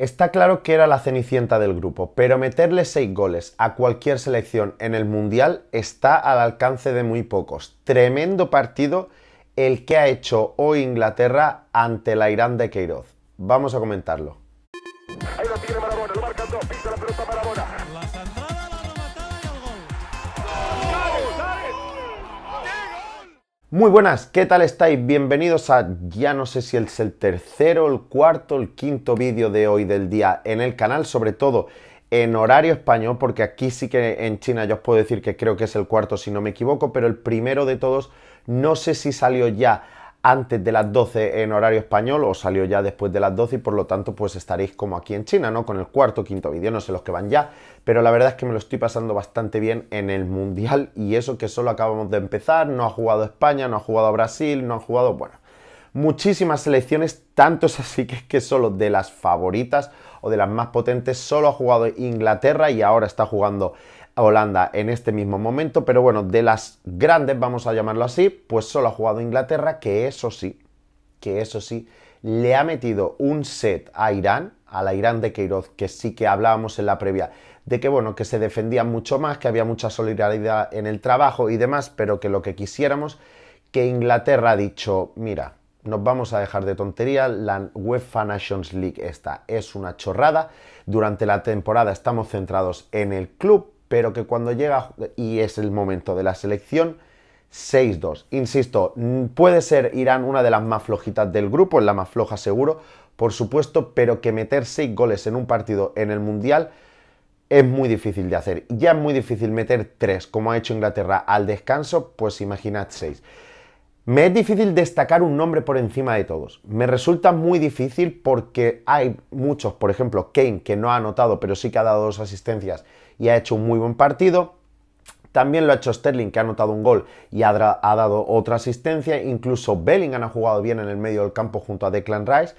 Está claro que era la cenicienta del grupo, pero meterle seis goles a cualquier selección en el Mundial está al alcance de muy pocos. Tremendo partido el que ha hecho hoy Inglaterra ante la Irán de Queiroz. Vamos a comentarlo. Muy buenas, ¿qué tal estáis? Bienvenidos a, ya no sé si es el tercero, el cuarto, el quinto vídeo de hoy del día en el canal, sobre todo en horario español, porque aquí sí que en China yo os puedo decir que creo que es el cuarto si no me equivoco, pero el primero de todos no sé si salió ya antes de las 12 en horario español o salió ya después de las 12 y por lo tanto pues estaréis como aquí en China, ¿no? Con el cuarto, quinto vídeo, no sé los que van ya, pero la verdad es que me lo estoy pasando bastante bien en el Mundial y eso que solo acabamos de empezar, no ha jugado España, no ha jugado Brasil, no ha jugado, bueno, muchísimas selecciones, tantos así que es que solo de las favoritas o de las más potentes, solo ha jugado Inglaterra y ahora está jugando Holanda en este mismo momento, pero bueno, de las grandes, vamos a llamarlo así, pues solo ha jugado Inglaterra, que eso sí, que eso sí, le ha metido un set a Irán, a la Irán de Queiroz, que sí que hablábamos en la previa, de que bueno, que se defendían mucho más, que había mucha solidaridad en el trabajo y demás, pero que lo que quisiéramos, que Inglaterra ha dicho, mira, nos vamos a dejar de tontería, la UEFA Nations League esta es una chorrada, durante la temporada estamos centrados en el club, pero que cuando llega y es el momento de la selección, 6-2. Insisto, puede ser Irán una de las más flojitas del grupo, es la más floja seguro, por supuesto, pero que meter 6 goles en un partido en el Mundial es muy difícil de hacer. Ya es muy difícil meter 3, como ha hecho Inglaterra al descanso, pues imaginad 6. Me es difícil destacar un nombre por encima de todos. Me resulta muy difícil porque hay muchos, por ejemplo, Kane, que no ha anotado, pero sí que ha dado dos asistencias y ha hecho un muy buen partido. También lo ha hecho Sterling, que ha anotado un gol y ha, dado otra asistencia. Incluso Bellingham ha jugado bien en el medio del campo junto a Declan Rice.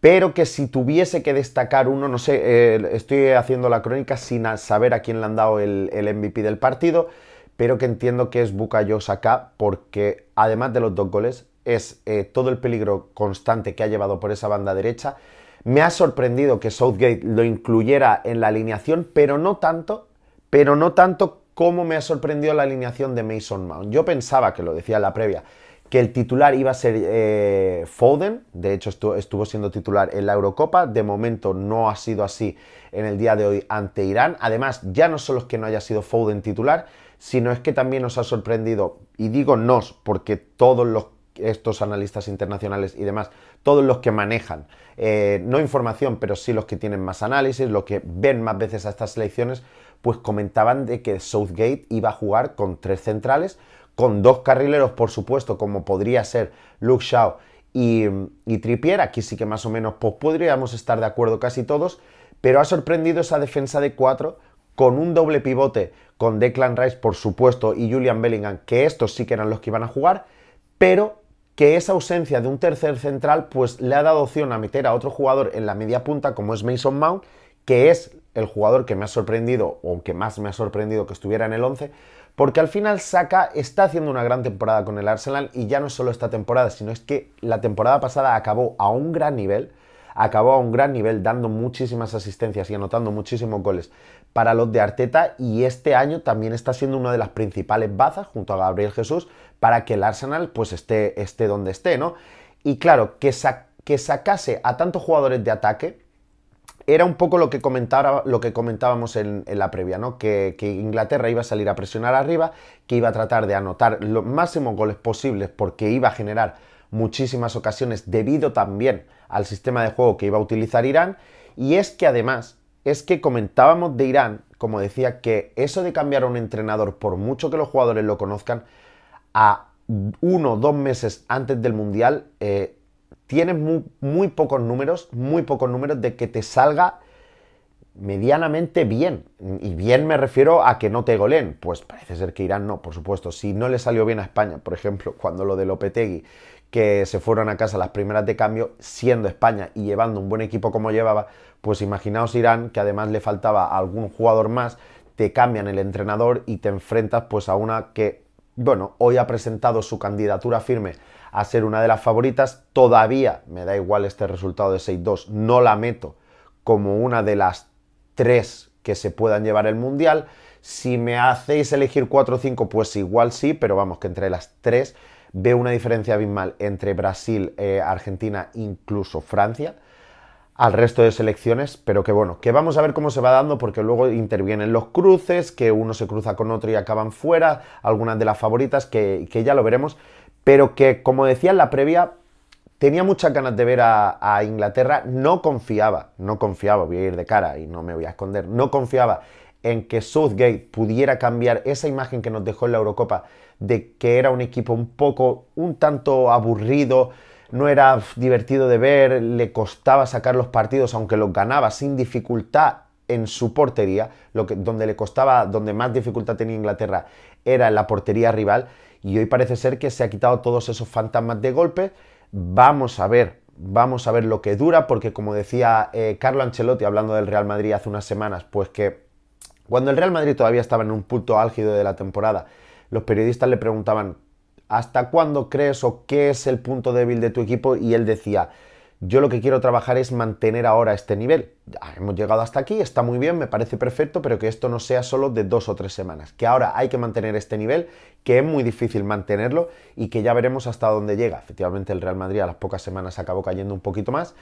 Pero que si tuviese que destacar uno, no sé, eh, estoy haciendo la crónica sin saber a quién le han dado el, MVP del partido, pero que entiendo que es Bukayo Saka, porque además de los dos goles, es eh, todo el peligro constante que ha llevado por esa banda derecha me ha sorprendido que Southgate lo incluyera en la alineación, pero no tanto, pero no tanto como me ha sorprendido la alineación de Mason Mount. Yo pensaba, que lo decía en la previa, que el titular iba a ser eh, Foden, de hecho estuvo, estuvo siendo titular en la Eurocopa, de momento no ha sido así en el día de hoy ante Irán, además ya no solo es que no haya sido Foden titular, sino es que también nos ha sorprendido, y digo nos, porque todos los estos analistas internacionales y demás, todos los que manejan, eh, no información, pero sí los que tienen más análisis, los que ven más veces a estas selecciones, pues comentaban de que Southgate iba a jugar con tres centrales, con dos carrileros, por supuesto, como podría ser Luke Shaw y, y Trippier, aquí sí que más o menos pues, podríamos estar de acuerdo casi todos, pero ha sorprendido esa defensa de cuatro con un doble pivote, con Declan Rice, por supuesto, y Julian Bellingham, que estos sí que eran los que iban a jugar, pero que esa ausencia de un tercer central pues le ha dado opción a meter a otro jugador en la media punta como es Mason Mount, que es el jugador que me ha sorprendido o que más me ha sorprendido que estuviera en el 11, porque al final Saka está haciendo una gran temporada con el Arsenal y ya no solo esta temporada, sino es que la temporada pasada acabó a un gran nivel acabó a un gran nivel, dando muchísimas asistencias y anotando muchísimos goles para los de Arteta y este año también está siendo una de las principales bazas junto a Gabriel Jesús para que el Arsenal pues esté, donde esté, ¿no? Y claro, que, que sacase a tantos jugadores de ataque, era un poco lo que, lo que comentábamos en, la previa, ¿no? Que, que, Inglaterra iba a salir a presionar arriba, que iba a tratar de anotar los máximos goles posibles porque iba a generar muchísimas ocasiones debido también al sistema de juego que iba a utilizar Irán. Y es que además, es que comentábamos de Irán, como decía, que eso de cambiar a un entrenador, por mucho que los jugadores lo conozcan, a uno o dos meses antes del Mundial, eh, tienes muy, muy pocos números, muy pocos números de que te salga medianamente bien. Y bien me refiero a que no te goleen. Pues parece ser que Irán no, por supuesto. Si no le salió bien a España, por ejemplo, cuando lo de Lopetegui, que se fueron a casa las primeras de cambio, siendo España y llevando un buen equipo como llevaba, pues imaginaos Irán, que además le faltaba algún jugador más, te cambian el entrenador y te enfrentas pues a una que, bueno, hoy ha presentado su candidatura firme a ser una de las favoritas, todavía me da igual este resultado de 6-2, no la meto como una de las tres que se puedan llevar el Mundial, si me hacéis elegir 4 o 5, pues igual sí, pero vamos, que entre las tres Veo una diferencia abismal entre Brasil, eh, Argentina, incluso Francia, al resto de selecciones, pero que bueno, que vamos a ver cómo se va dando porque luego intervienen los cruces, que uno se cruza con otro y acaban fuera, algunas de las favoritas, que, ya lo veremos, pero que como decía en la previa, tenía muchas ganas de ver a, Inglaterra, no confiaba, no confiaba, voy a ir de cara y no me voy a esconder, no confiaba en que Southgate pudiera cambiar esa imagen que nos dejó en la Eurocopa de que era un equipo un poco, un tanto aburrido, no era divertido de ver, le costaba sacar los partidos aunque los ganaba sin dificultad en su portería, lo donde le costaba, donde más dificultad tenía Inglaterra era en la portería rival y hoy parece ser que se ha quitado todos esos fantasmas de golpe. Vamos a ver, vamos a ver lo que dura porque como decía eh, Carlo Ancelotti hablando del Real Madrid hace unas semanas, pues que cuando el Real Madrid todavía estaba en un punto álgido de la temporada, los periodistas le preguntaban, ¿hasta cuándo crees o qué es el punto débil de tu equipo? Y él decía, yo lo que quiero trabajar es mantener ahora este nivel. hemos llegado hasta aquí, está muy bien, me parece perfecto, pero que esto no sea solo de dos o tres semanas. Que ahora hay que mantener este nivel, que es muy difícil mantenerlo y que ya veremos hasta dónde llega. Efectivamente, el Real Madrid a las pocas semanas acabó cayendo un poquito más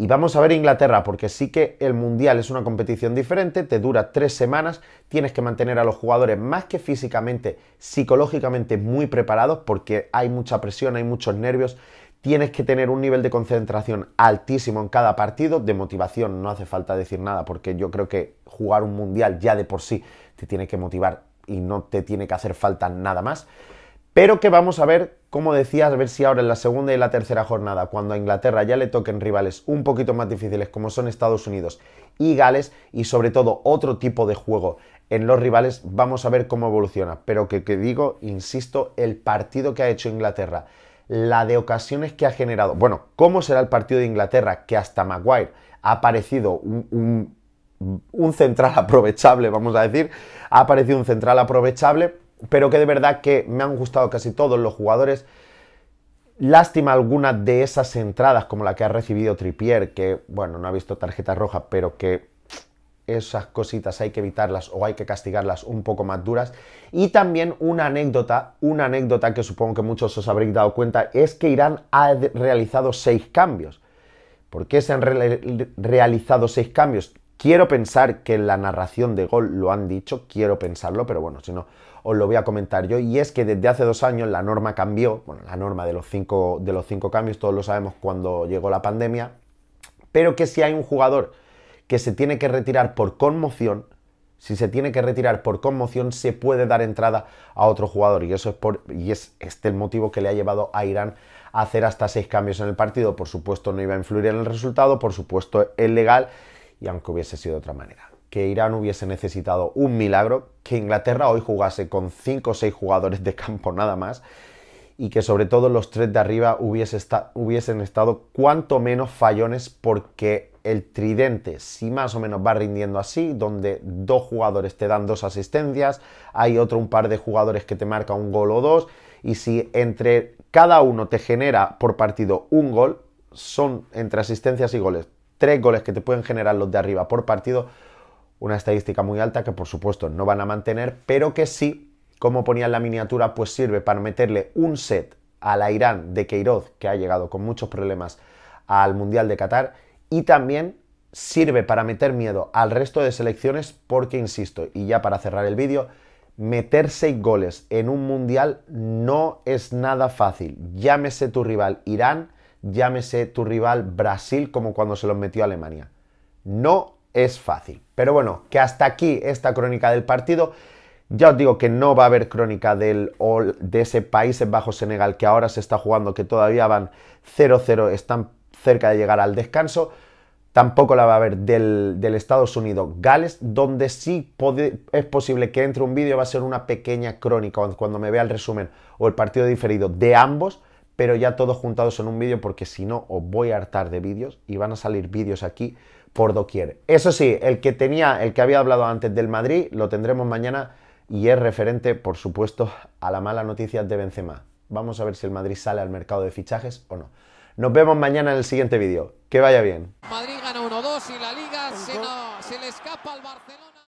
y vamos a ver Inglaterra, porque sí que el Mundial es una competición diferente, te dura tres semanas, tienes que mantener a los jugadores más que físicamente, psicológicamente muy preparados, porque hay mucha presión, hay muchos nervios, tienes que tener un nivel de concentración altísimo en cada partido, de motivación, no hace falta decir nada, porque yo creo que jugar un Mundial ya de por sí te tiene que motivar y no te tiene que hacer falta nada más. Pero que vamos a ver, como decías, a ver si ahora en la segunda y la tercera jornada, cuando a Inglaterra ya le toquen rivales un poquito más difíciles como son Estados Unidos y Gales, y sobre todo otro tipo de juego en los rivales, vamos a ver cómo evoluciona. Pero que, digo, insisto, el partido que ha hecho Inglaterra, la de ocasiones que ha generado, bueno, cómo será el partido de Inglaterra, que hasta Maguire ha parecido un, un central aprovechable, vamos a decir, ha parecido un central aprovechable pero que de verdad que me han gustado casi todos los jugadores. Lástima alguna de esas entradas, como la que ha recibido Tripier, que, bueno, no ha visto tarjeta roja, pero que esas cositas hay que evitarlas o hay que castigarlas un poco más duras. Y también una anécdota, una anécdota que supongo que muchos os habréis dado cuenta, es que Irán ha realizado seis cambios. ¿Por qué se han realizado seis cambios? Quiero pensar que en la narración de gol lo han dicho, quiero pensarlo, pero bueno, si no, os lo voy a comentar yo. Y es que desde hace dos años la norma cambió, bueno, la norma de los cinco, de los cinco cambios, todos lo sabemos cuando llegó la pandemia, pero que si hay un jugador que se tiene que retirar por conmoción, si se tiene que retirar por conmoción, se puede dar entrada a otro jugador. Y eso es por. Y es este el motivo que le ha llevado a Irán a hacer hasta seis cambios en el partido. Por supuesto, no iba a influir en el resultado, por supuesto, es legal y aunque hubiese sido de otra manera. Que Irán hubiese necesitado un milagro, que Inglaterra hoy jugase con 5 o 6 jugadores de campo nada más y que sobre todo los tres de arriba hubiesen estado cuanto menos fallones porque el tridente, si más o menos va rindiendo así, donde dos jugadores te dan dos asistencias, hay otro un par de jugadores que te marca un gol o dos, y si entre cada uno te genera por partido un gol, son entre asistencias y goles tres goles que te pueden generar los de arriba por partido, una estadística muy alta que por supuesto no van a mantener, pero que sí, como ponía en la miniatura, pues sirve para meterle un set a la Irán de Queiroz, que ha llegado con muchos problemas al Mundial de Qatar, y también sirve para meter miedo al resto de selecciones porque, insisto, y ya para cerrar el vídeo, meter seis goles en un Mundial no es nada fácil. Llámese tu rival Irán, llámese tu rival Brasil como cuando se los metió a Alemania. No es fácil. Pero bueno, que hasta aquí esta crónica del partido. Ya os digo que no va a haber crónica del, de ese país bajo senegal que ahora se está jugando, que todavía van 0-0, están cerca de llegar al descanso. Tampoco la va a haber del, Estados Unidos-Gales, donde sí es posible que entre un vídeo, va a ser una pequeña crónica cuando me vea el resumen o el partido diferido de ambos, pero ya todos juntados en un vídeo porque si no os voy a hartar de vídeos y van a salir vídeos aquí por doquier. Eso sí, el que tenía, el que había hablado antes del Madrid, lo tendremos mañana y es referente, por supuesto, a la mala noticia de Benzema. Vamos a ver si el Madrid sale al mercado de fichajes o no. Nos vemos mañana en el siguiente vídeo. Que vaya bien. Madrid gana 1-2 y la Liga se, se le escapa al